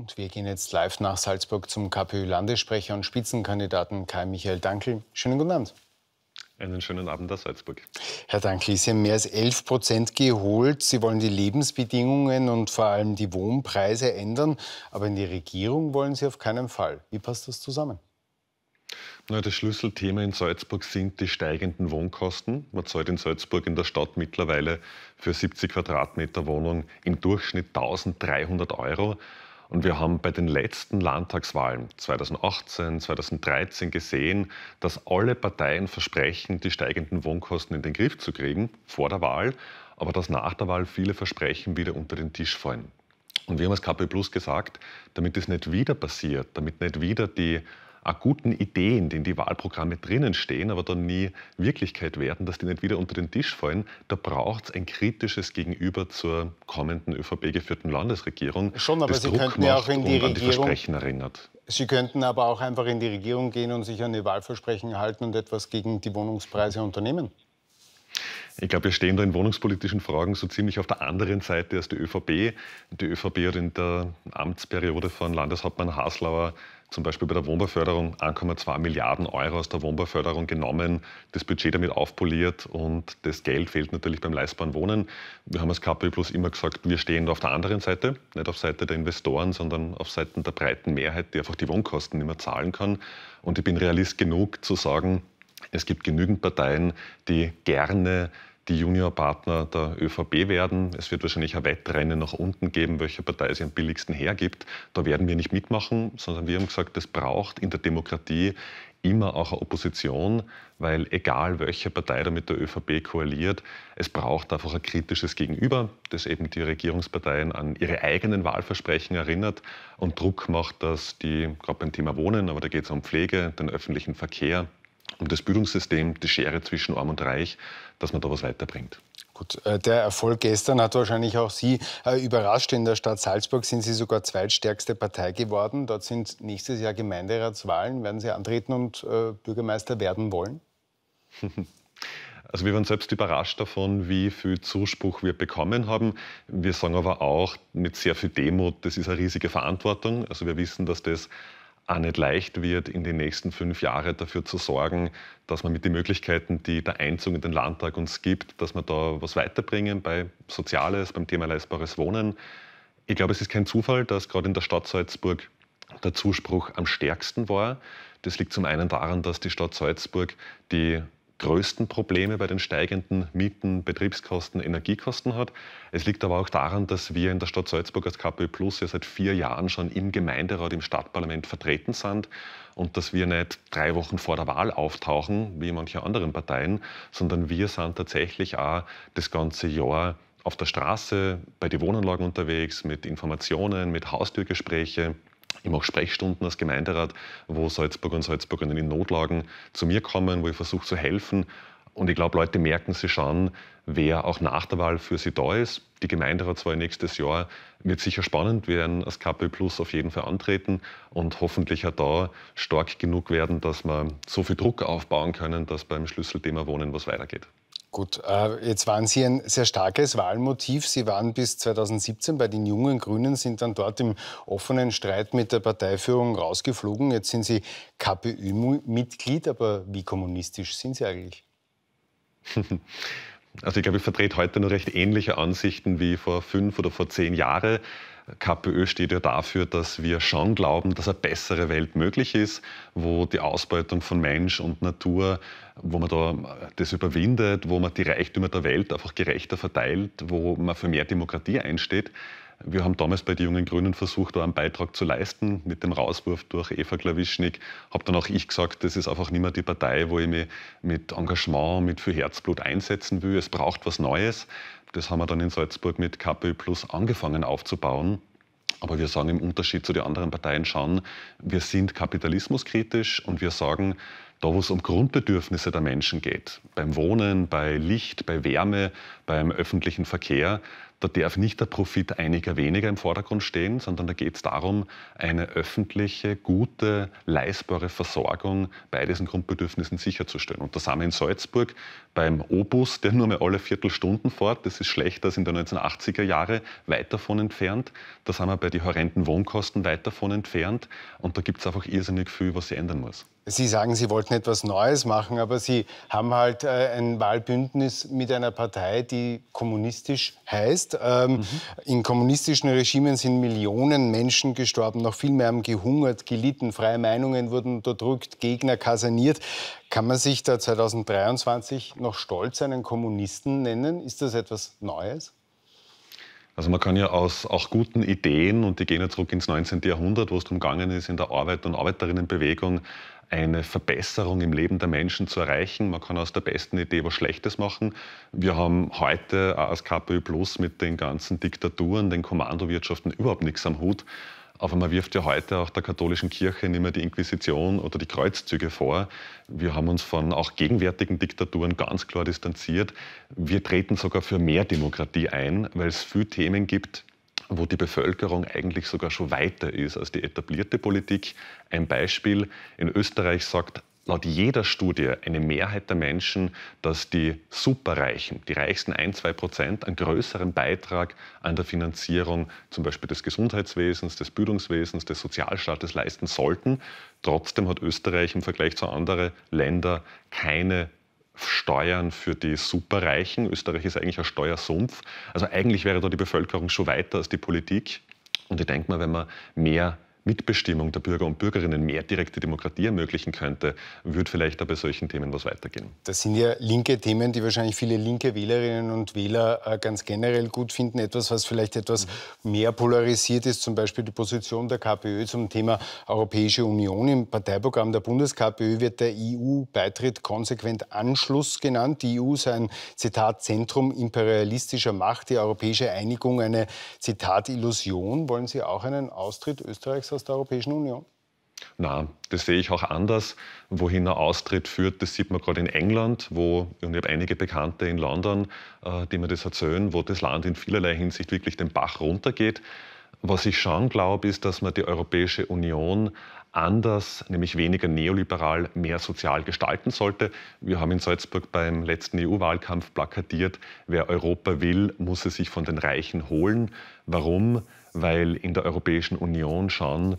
Und wir gehen jetzt live nach Salzburg zum KPÖ-Landessprecher und Spitzenkandidaten Kai-Michael Dankel. Schönen guten Abend. Einen schönen Abend aus Salzburg. Herr Dankel, Sie haben mehr als 11 Prozent geholt. Sie wollen die Lebensbedingungen und vor allem die Wohnpreise ändern. Aber in die Regierung wollen Sie auf keinen Fall. Wie passt das zusammen? das Schlüsselthema in Salzburg sind die steigenden Wohnkosten. Man zahlt in Salzburg in der Stadt mittlerweile für 70 Quadratmeter Wohnung im Durchschnitt 1300 Euro. Und wir haben bei den letzten Landtagswahlen 2018, 2013 gesehen, dass alle Parteien versprechen, die steigenden Wohnkosten in den Griff zu kriegen vor der Wahl, aber dass nach der Wahl viele Versprechen wieder unter den Tisch fallen. Und wir haben als KP Plus gesagt, damit das nicht wieder passiert, damit nicht wieder die guten Ideen, die in die Wahlprogramme drinnen stehen, aber dann nie Wirklichkeit werden, dass die nicht wieder unter den Tisch fallen, da braucht es ein kritisches Gegenüber zur kommenden ÖVP geführten Landesregierung. Schon, aber Sie Druck könnten ja auch in die Regierung. Die Versprechen erinnert. Sie könnten aber auch einfach in die Regierung gehen und sich an die Wahlversprechen halten und etwas gegen die Wohnungspreise unternehmen. Ich glaube, wir stehen da in wohnungspolitischen Fragen so ziemlich auf der anderen Seite als die ÖVP. Die ÖVP hat in der Amtsperiode von Landeshauptmann Haslauer zum Beispiel bei der Wohnbauförderung 1,2 Milliarden Euro aus der Wohnbauförderung genommen, das Budget damit aufpoliert und das Geld fehlt natürlich beim leistbaren Wohnen. Wir haben als KPÖ Plus immer gesagt, wir stehen auf der anderen Seite, nicht auf Seite der Investoren, sondern auf Seite der breiten Mehrheit, die einfach die Wohnkosten nicht mehr zahlen kann. Und ich bin Realist genug zu sagen, es gibt genügend Parteien, die gerne die Juniorpartner der ÖVP werden. Es wird wahrscheinlich ein Wettrennen nach unten geben, welche Partei sie am billigsten hergibt. Da werden wir nicht mitmachen, sondern wir haben gesagt, es braucht in der Demokratie immer auch eine Opposition, weil egal welche Partei da mit der ÖVP koaliert, es braucht einfach ein kritisches Gegenüber, das eben die Regierungsparteien an ihre eigenen Wahlversprechen erinnert und Druck macht, dass die, gerade beim Thema Wohnen, aber da geht es um Pflege, den öffentlichen Verkehr, um das Bildungssystem, die Schere zwischen Arm und Reich, dass man da was weiterbringt. Gut, äh, der Erfolg gestern hat wahrscheinlich auch Sie äh, überrascht. In der Stadt Salzburg sind Sie sogar zweitstärkste Partei geworden. Dort sind nächstes Jahr Gemeinderatswahlen. Werden Sie antreten und äh, Bürgermeister werden wollen? Also wir waren selbst überrascht davon, wie viel Zuspruch wir bekommen haben. Wir sagen aber auch mit sehr viel Demut, das ist eine riesige Verantwortung. Also wir wissen, dass das auch nicht leicht wird, in den nächsten fünf Jahren dafür zu sorgen, dass man mit den Möglichkeiten, die der Einzug in den Landtag uns gibt, dass wir da was weiterbringen bei Soziales, beim Thema leistbares Wohnen. Ich glaube, es ist kein Zufall, dass gerade in der Stadt Salzburg der Zuspruch am stärksten war. Das liegt zum einen daran, dass die Stadt Salzburg die größten Probleme bei den steigenden Mieten, Betriebskosten, Energiekosten hat. Es liegt aber auch daran, dass wir in der Stadt Salzburg als KPÖ Plus ja seit vier Jahren schon im Gemeinderat, im Stadtparlament vertreten sind und dass wir nicht drei Wochen vor der Wahl auftauchen, wie manche anderen Parteien, sondern wir sind tatsächlich auch das ganze Jahr auf der Straße, bei den Wohnanlagen unterwegs, mit Informationen, mit Haustürgesprächen. Ich mache Sprechstunden als Gemeinderat, wo Salzburger und Salzburgerinnen in Notlagen zu mir kommen, wo ich versuche zu helfen. Und ich glaube, Leute merken sich schon, wer auch nach der Wahl für sie da ist. Die Gemeinderatswahl nächstes Jahr wird sicher spannend werden, als KP Plus auf jeden Fall antreten und hoffentlich auch da stark genug werden, dass wir so viel Druck aufbauen können, dass beim Schlüsselthema Wohnen was weitergeht. Gut, äh, jetzt waren Sie ein sehr starkes Wahlmotiv. Sie waren bis 2017 bei den jungen Grünen, sind dann dort im offenen Streit mit der Parteiführung rausgeflogen. Jetzt sind Sie KPÖ-Mitglied, aber wie kommunistisch sind Sie eigentlich? Also ich glaube, ich vertrete heute noch recht ähnliche Ansichten wie vor fünf oder vor zehn Jahren. KPÖ steht ja dafür, dass wir schon glauben, dass eine bessere Welt möglich ist, wo die Ausbeutung von Mensch und Natur, wo man da äh, das überwindet, wo man die Reichtümer der Welt einfach gerechter verteilt, wo man für mehr Demokratie einsteht. Wir haben damals bei den Jungen Grünen versucht, da einen Beitrag zu leisten mit dem Rauswurf durch Eva Klawischnik. Habe dann auch ich gesagt, das ist einfach nicht mehr die Partei, wo ich mich mit Engagement, mit viel Herzblut einsetzen will. Es braucht was Neues. Das haben wir dann in Salzburg mit KPÖ Plus angefangen aufzubauen. Aber wir sagen im Unterschied zu den anderen Parteien schon, wir sind kapitalismuskritisch und wir sagen, da wo es um Grundbedürfnisse der Menschen geht, beim Wohnen, bei Licht, bei Wärme, beim öffentlichen Verkehr, da darf nicht der Profit einiger weniger im Vordergrund stehen, sondern da geht es darum, eine öffentliche, gute, leistbare Versorgung bei diesen Grundbedürfnissen sicherzustellen. Und da sind wir in Salzburg beim Obus, der nur mehr alle Viertelstunden fährt, das ist schlechter als in der 1980er Jahre, weit davon entfernt. Da sind wir bei den horrenden Wohnkosten weit davon entfernt. Und da gibt es einfach irrsinnig viel, was sich ändern muss. Sie sagen, Sie wollten etwas Neues machen, aber Sie haben halt äh, ein Wahlbündnis mit einer Partei, die kommunistisch heißt fest. Ähm, mhm. In kommunistischen Regimen sind Millionen Menschen gestorben, noch viel mehr haben gehungert, gelitten, freie Meinungen wurden unterdrückt, Gegner kaserniert. Kann man sich da 2023 noch stolz einen Kommunisten nennen? Ist das etwas Neues? Also man kann ja aus auch guten Ideen, und die gehen ja zurück ins 19. Jahrhundert, wo es darum gegangen ist, in der Arbeit- und Arbeiterinnenbewegung eine Verbesserung im Leben der Menschen zu erreichen. Man kann aus der besten Idee was Schlechtes machen. Wir haben heute als KPÖ Plus mit den ganzen Diktaturen, den Kommandowirtschaften überhaupt nichts am Hut. Aber man wirft ja heute auch der katholischen Kirche nicht mehr die Inquisition oder die Kreuzzüge vor. Wir haben uns von auch gegenwärtigen Diktaturen ganz klar distanziert. Wir treten sogar für mehr Demokratie ein, weil es viele Themen gibt, wo die Bevölkerung eigentlich sogar schon weiter ist als die etablierte Politik. Ein Beispiel, in Österreich sagt laut jeder Studie eine Mehrheit der Menschen, dass die Superreichen, die reichsten 1, 2 Prozent, einen größeren Beitrag an der Finanzierung zum Beispiel des Gesundheitswesens, des Bildungswesens, des Sozialstaates leisten sollten. Trotzdem hat Österreich im Vergleich zu anderen Ländern keine Steuern für die Superreichen. Österreich ist eigentlich ein Steuersumpf. Also eigentlich wäre da die Bevölkerung schon weiter als die Politik. Und ich denke mal, wenn man mehr Mitbestimmung der Bürger und Bürgerinnen mehr direkte Demokratie ermöglichen könnte, würde vielleicht da bei solchen Themen was weitergehen. Das sind ja linke Themen, die wahrscheinlich viele linke Wählerinnen und Wähler äh, ganz generell gut finden. Etwas, was vielleicht etwas mehr polarisiert ist, zum Beispiel die Position der KPÖ zum Thema Europäische Union. Im Parteiprogramm der Bundes-KPÖ wird der EU-Beitritt konsequent Anschluss genannt. Die EU sei ein, Zitat, Zentrum imperialistischer Macht, die europäische Einigung eine, Zitat, Illusion. Wollen Sie auch einen Austritt Österreichs aus der Europäischen Union? Na, das sehe ich auch anders. Wohin ein Austritt führt, das sieht man gerade in England, wo, und ich habe einige Bekannte in London, äh, die mir das erzählen, wo das Land in vielerlei Hinsicht wirklich den Bach runtergeht. Was ich schon glaube, ist, dass man die Europäische Union anders, nämlich weniger neoliberal, mehr sozial gestalten sollte. Wir haben in Salzburg beim letzten EU-Wahlkampf plakatiert, wer Europa will, muss es sich von den Reichen holen. Warum? weil in der Europäischen Union schon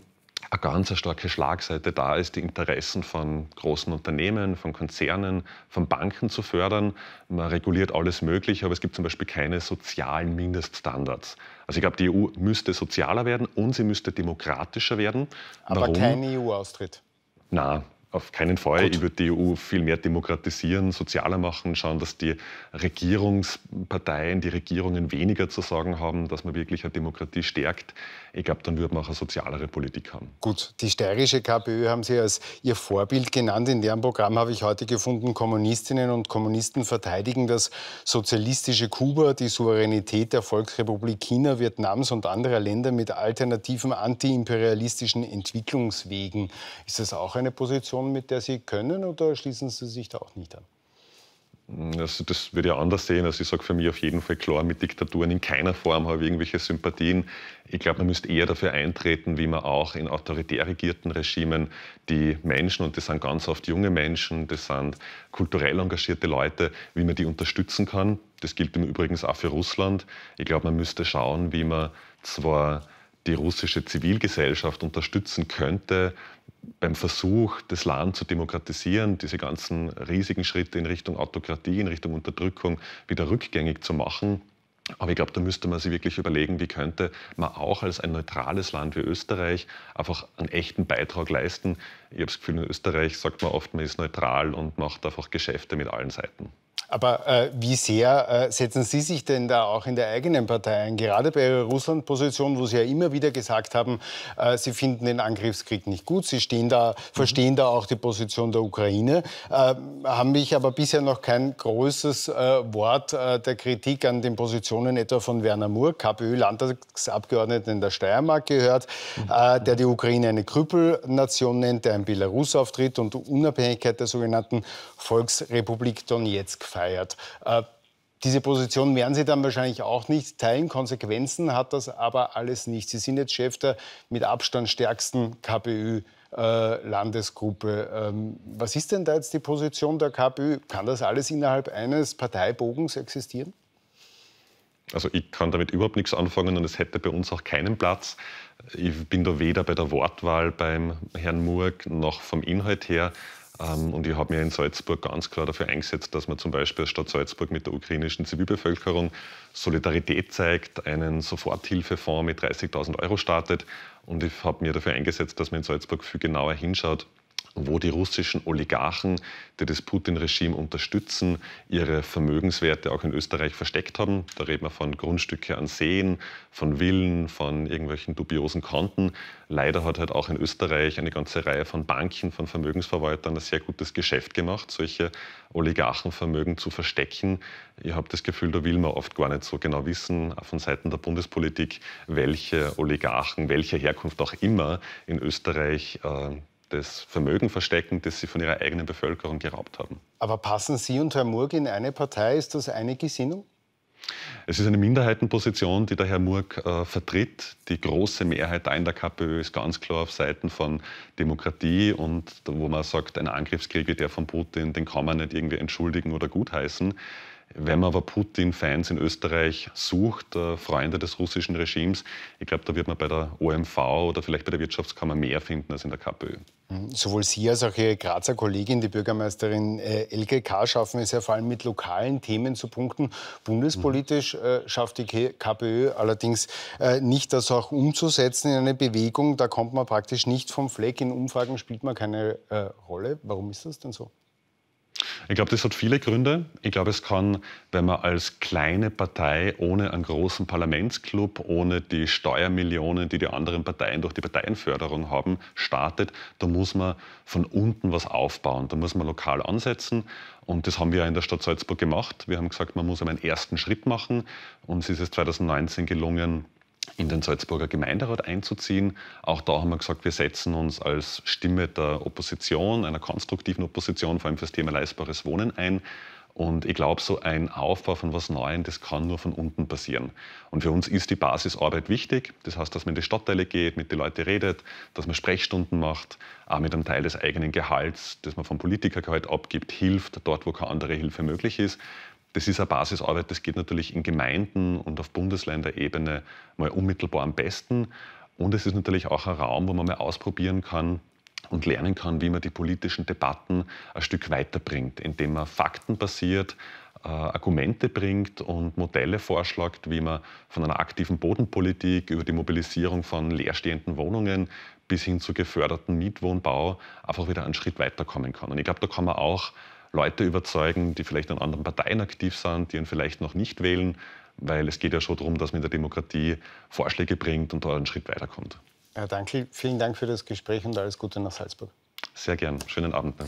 eine ganz starke Schlagseite da ist, die Interessen von großen Unternehmen, von Konzernen, von Banken zu fördern. Man reguliert alles Mögliche, aber es gibt zum Beispiel keine sozialen Mindeststandards. Also ich glaube, die EU müsste sozialer werden und sie müsste demokratischer werden. Aber Warum? kein EU-Austritt. Na, auf keinen Fall. Gut. Ich würde die EU viel mehr demokratisieren, sozialer machen, schauen, dass die Regierungsparteien, die Regierungen weniger zu sagen haben, dass man wirklich eine Demokratie stärkt. Ich glaube, dann würde man auch eine sozialere Politik haben. Gut, die steirische KPÖ haben Sie als Ihr Vorbild genannt. In deren Programm habe ich heute gefunden, Kommunistinnen und Kommunisten verteidigen das sozialistische Kuba, die Souveränität der Volksrepublik China, Vietnams und anderer Länder mit alternativen antiimperialistischen Entwicklungswegen. Ist das auch eine Position? Position, mit der Sie können, oder schließen Sie sich da auch nicht an? Also das würde ich anders sehen. Also ich sage für mich auf jeden Fall klar, mit Diktaturen in keiner Form habe ich irgendwelche Sympathien. Ich glaube, man müsste eher dafür eintreten, wie man auch in autoritär regierten Regimen die Menschen, und das sind ganz oft junge Menschen, das sind kulturell engagierte Leute, wie man die unterstützen kann. Das gilt übrigens auch für Russland. Ich glaube, man müsste schauen, wie man zwar die russische Zivilgesellschaft unterstützen könnte beim Versuch, das Land zu demokratisieren, diese ganzen riesigen Schritte in Richtung Autokratie, in Richtung Unterdrückung wieder rückgängig zu machen. Aber ich glaube, da müsste man sich wirklich überlegen, wie könnte man auch als ein neutrales Land wie Österreich einfach einen echten Beitrag leisten. Ich habe das Gefühl, in Österreich sagt man oft, man ist neutral und macht einfach Geschäfte mit allen Seiten. Aber äh, wie sehr äh, setzen Sie sich denn da auch in der eigenen Partei ein? Gerade bei Ihrer Russland-Position, wo Sie ja immer wieder gesagt haben, äh, Sie finden den Angriffskrieg nicht gut, Sie stehen da, mhm. verstehen da auch die Position der Ukraine, ähm, haben mich aber bisher noch kein großes äh, Wort äh, der Kritik an den Positionen etwa von Werner Murr, KPÖ-Landtagsabgeordneten in der Steiermark gehört, mhm. äh, der die Ukraine eine Krüppelnation nennt, der in Belarus-Auftritt und die Unabhängigkeit der sogenannten Volksrepublik Donetsk feiert feiert. Äh, diese Position werden Sie dann wahrscheinlich auch nicht teilen. Konsequenzen hat das aber alles nicht. Sie sind jetzt Chef der mit Abstand stärksten KPÖ-Landesgruppe. Äh, ähm, was ist denn da jetzt die Position der KPÖ? Kann das alles innerhalb eines Parteibogens existieren? Also ich kann damit überhaupt nichts anfangen und es hätte bei uns auch keinen Platz. Ich bin da weder bei der Wortwahl beim Herrn Murg noch vom Inhalt her ähm, und ich habe mich in Salzburg ganz klar dafür eingesetzt, dass man zum Beispiel als Stadt Salzburg mit der ukrainischen Zivilbevölkerung Solidarität zeigt, einen Soforthilfefonds mit 30.000 Euro startet. Und ich habe mir dafür eingesetzt, dass man in Salzburg viel genauer hinschaut, wo die russischen Oligarchen, die das Putin-Regime unterstützen, ihre Vermögenswerte auch in Österreich versteckt haben. Da reden wir von Grundstücke an Seen, von Villen, von irgendwelchen dubiosen Konten. Leider hat halt auch in Österreich eine ganze Reihe von Banken, von Vermögensverwaltern ein sehr gutes Geschäft gemacht, solche Oligarchenvermögen zu verstecken. Ich habe das Gefühl, da will man oft gar nicht so genau wissen, von Seiten der Bundespolitik, welche Oligarchen, welcher Herkunft auch immer in Österreich äh, das Vermögen verstecken, das sie von ihrer eigenen Bevölkerung geraubt haben. Aber passen Sie und Herr Murg in eine Partei? Ist das eine Gesinnung? Es ist eine Minderheitenposition, die der Herr Murg äh, vertritt. Die große Mehrheit da in der KPÖ ist ganz klar auf Seiten von Demokratie und wo man sagt, ein Angriffskrieg wie der von Putin, den kann man nicht irgendwie entschuldigen oder gutheißen wenn man aber Putin-Fans in Österreich sucht, äh, Freunde des russischen Regimes, ich glaube, da wird man bei der OMV oder vielleicht bei der Wirtschaftskammer mehr finden als in der KPÖ. Mhm. Sowohl Sie als auch Ihre Grazer Kollegin, die Bürgermeisterin äh, LGK, schaffen es ja vor allem mit lokalen Themen zu punkten. Bundespolitisch mhm. äh, schafft die KPÖ allerdings äh, nicht, das auch umzusetzen in eine Bewegung. Da kommt man praktisch nicht vom Fleck. In Umfragen spielt man keine äh, Rolle. Warum ist das denn so? Ich glaube, das hat viele Gründe. Ich glaube, es kann, wenn man als kleine Partei ohne einen großen Parlamentsklub, ohne die Steuermillionen, die die anderen Parteien durch die Parteienförderung haben, startet, da muss man von unten was aufbauen. Da muss man lokal ansetzen. Und das haben wir in der Stadt Salzburg gemacht. Wir haben gesagt, man muss einen ersten Schritt machen. Uns ist es 2019 gelungen, in den Salzburger Gemeinderat einzuziehen. Auch da haben wir gesagt, wir setzen uns als Stimme der Opposition, einer konstruktiven Opposition, vor allem für das Thema leistbares Wohnen ein. Und ich glaube, so ein Aufbau von was Neuem, das kann nur von unten passieren. Und für uns ist die Basisarbeit wichtig. Das heißt, dass man in die Stadtteile geht, mit den Leuten redet, dass man Sprechstunden macht, auch mit einem Teil des eigenen Gehalts, das man vom Politikergehalt abgibt, hilft dort, wo keine andere Hilfe möglich ist. Das ist eine Basisarbeit, das geht natürlich in Gemeinden und auf Bundesländerebene mal unmittelbar am besten. Und es ist natürlich auch ein Raum, wo man mal ausprobieren kann und lernen kann, wie man die politischen Debatten ein Stück weiterbringt, indem man faktenbasiert äh, Argumente bringt und Modelle vorschlägt, wie man von einer aktiven Bodenpolitik über die Mobilisierung von leerstehenden Wohnungen bis hin zu geförderten Mietwohnbau einfach wieder einen Schritt weiterkommen kann. Und ich glaube, da kann man auch Leute überzeugen, die vielleicht in anderen Parteien aktiv sind, die ihn vielleicht noch nicht wählen, weil es geht ja schon darum, dass man in der Demokratie Vorschläge bringt und da einen Schritt weiterkommt. Herr Dankel, vielen Dank für das Gespräch und alles Gute nach Salzburg. Sehr gern. Schönen Abend. Ne?